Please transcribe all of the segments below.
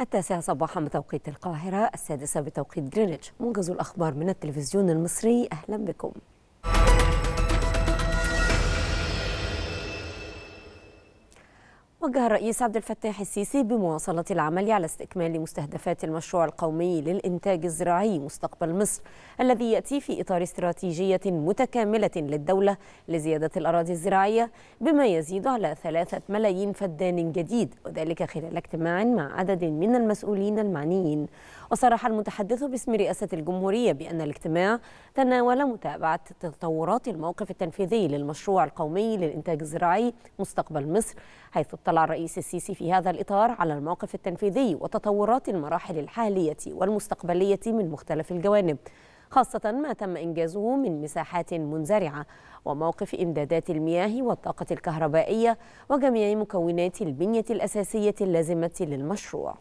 التاسعة صباحا بتوقيت القاهرة السادسة بتوقيت جرينتش منجز الأخبار من التلفزيون المصري أهلا بكم وجه الرئيس عبد الفتاح السيسي بمواصلة العمل على استكمال مستهدفات المشروع القومي للإنتاج الزراعي مستقبل مصر الذي يأتي في إطار استراتيجية متكاملة للدولة لزيادة الأراضي الزراعية بما يزيد على ثلاثة ملايين فدان جديد وذلك خلال اجتماع مع عدد من المسؤولين المعنيين وصرح المتحدث باسم رئاسة الجمهورية بأن الاجتماع تناول متابعة تطورات الموقف التنفيذي للمشروع القومي للإنتاج الزراعي مستقبل مصر حيث اطلع الرئيس السيسي في هذا الإطار على الموقف التنفيذي وتطورات المراحل الحالية والمستقبلية من مختلف الجوانب خاصة ما تم إنجازه من مساحات منزرعة وموقف إمدادات المياه والطاقة الكهربائية وجميع مكونات البنية الأساسية اللازمة للمشروع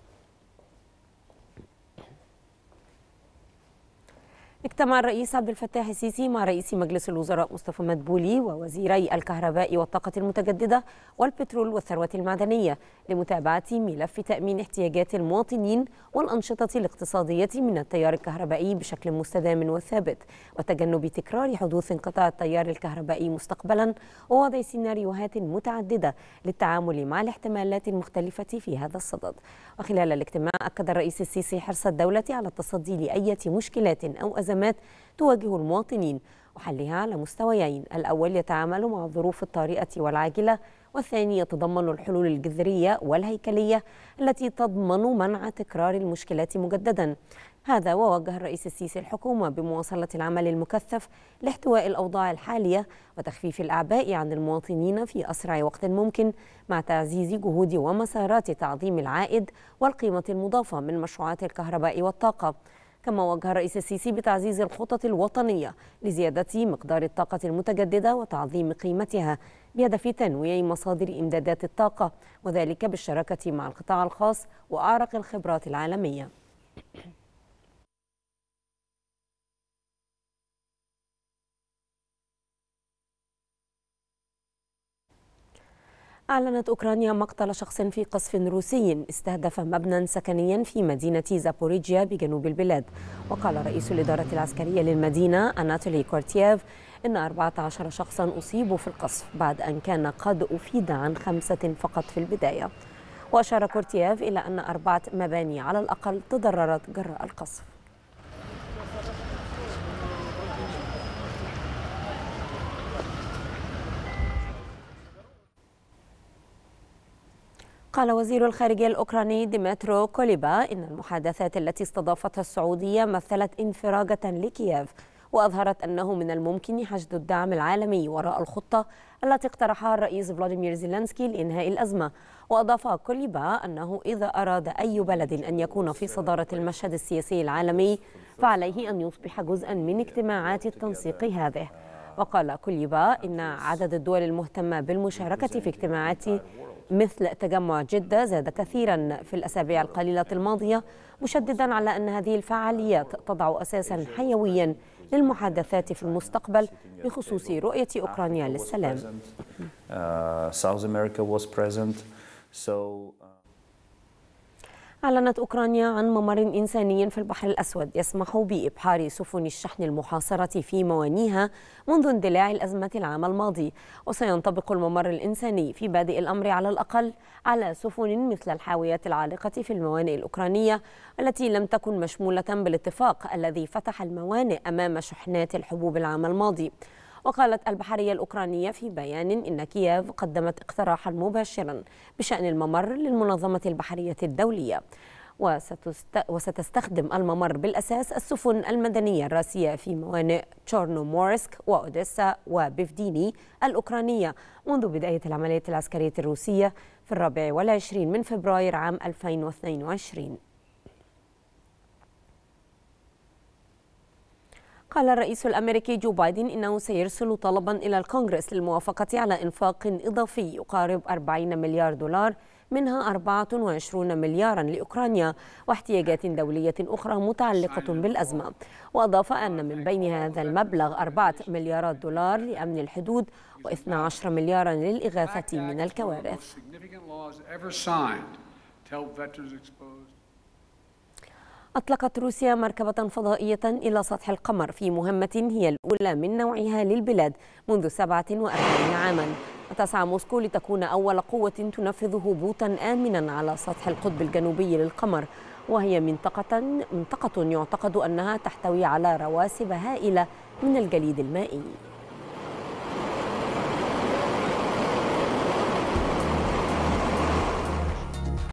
اجتمع الرئيس عبد الفتاح السيسي مع رئيس مجلس الوزراء مصطفى مدبولي ووزيري الكهرباء والطاقة المتجددة والبترول والثروة المعدنية لمتابعة ملف تأمين احتياجات المواطنين والأنشطة الاقتصادية من التيار الكهربائي بشكل مستدام وثابت وتجنب تكرار حدوث انقطاع التيار الكهربائي مستقبلا ووضع سيناريوهات متعددة للتعامل مع الاحتمالات المختلفة في هذا الصدد وخلال الاجتماع أكد الرئيس السيسي حرص الدولة على التصدي لأية مشكلات أو أزمات الأزمات تواجه المواطنين وحلها على مستويين الأول يتعامل مع الظروف الطارئة والعاجلة والثاني يتضمن الحلول الجذرية والهيكلية التي تضمن منع تكرار المشكلات مجددا هذا ووجه الرئيس السيسي الحكومة بمواصلة العمل المكثف لاحتواء الأوضاع الحالية وتخفيف الأعباء عن المواطنين في أسرع وقت ممكن مع تعزيز جهود ومسارات تعظيم العائد والقيمة المضافة من مشروعات الكهرباء والطاقة كما وجه الرئيس السيسي بتعزيز الخطط الوطنية لزيادة مقدار الطاقة المتجددة وتعظيم قيمتها بهدف تنويع مصادر إمدادات الطاقة وذلك بالشراكة مع القطاع الخاص وأعرق الخبرات العالمية أعلنت أوكرانيا مقتل شخص في قصف روسي استهدف مبنى سكنيا في مدينة زابوريجيا بجنوب البلاد وقال رئيس الإدارة العسكرية للمدينة أناتولي كورتييف إن 14 شخصا أصيبوا في القصف بعد أن كان قد أفيد عن خمسة فقط في البداية وأشار كورتييف إلى أن أربعة مباني على الأقل تضررت جراء القصف قال وزير الخارجية الأوكراني ديمترو كوليبا إن المحادثات التي استضافتها السعودية مثلت انفراجة لكييف وأظهرت أنه من الممكن حشد الدعم العالمي وراء الخطة التي اقترحها الرئيس فلاديمير زيلينسكي لإنهاء الأزمة وأضاف كوليبا أنه إذا أراد أي بلد أن يكون في صدارة المشهد السياسي العالمي فعليه أن يصبح جزءا من اجتماعات التنسيق هذه وقال كوليبا إن عدد الدول المهتمة بالمشاركة في اجتماعات مثل تجمع جدة زاد كثيرا في الأسابيع القليلة الماضية مشددا على أن هذه الفعاليات تضع أساسا حيويا للمحادثات في المستقبل بخصوص رؤية أوكرانيا للسلام. Uh, أعلنت أوكرانيا عن ممر إنساني في البحر الأسود يسمح بإبحار سفن الشحن المحاصرة في موانيها منذ اندلاع الأزمة العام الماضي وسينطبق الممر الإنساني في بادئ الأمر على الأقل على سفن مثل الحاويات العالقة في الموانئ الأوكرانية التي لم تكن مشمولة بالاتفاق الذي فتح الموانئ أمام شحنات الحبوب العام الماضي وقالت البحرية الأوكرانية في بيان إن كييف قدمت اقتراحا مباشرا بشأن الممر للمنظمة البحرية الدولية وستستخدم الممر بالأساس السفن المدنية الراسية في موانئ تشورنومورسك وأوديسا وبيفديني الأوكرانية منذ بداية العملية العسكرية الروسية في الرابع والعشرين من فبراير عام 2022 قال الرئيس الأمريكي جو بايدن إنه سيرسل طلبا إلى الكونغرس للموافقة على إنفاق إضافي يقارب 40 مليار دولار منها 24 مليارا لأوكرانيا واحتياجات دولية أخرى متعلقة بالأزمة وأضاف أن من بين هذا المبلغ 4 مليارات دولار لأمن الحدود و12 مليارا للإغاثة من الكوارث أطلقت روسيا مركبة فضائية إلى سطح القمر في مهمة هي الأولى من نوعها للبلاد منذ 47 عاماً وتسعى موسكو لتكون أول قوة تنفذ هبوطا آمنا على سطح القطب الجنوبي للقمر وهي منطقة, منطقة يعتقد أنها تحتوي على رواسب هائلة من الجليد المائي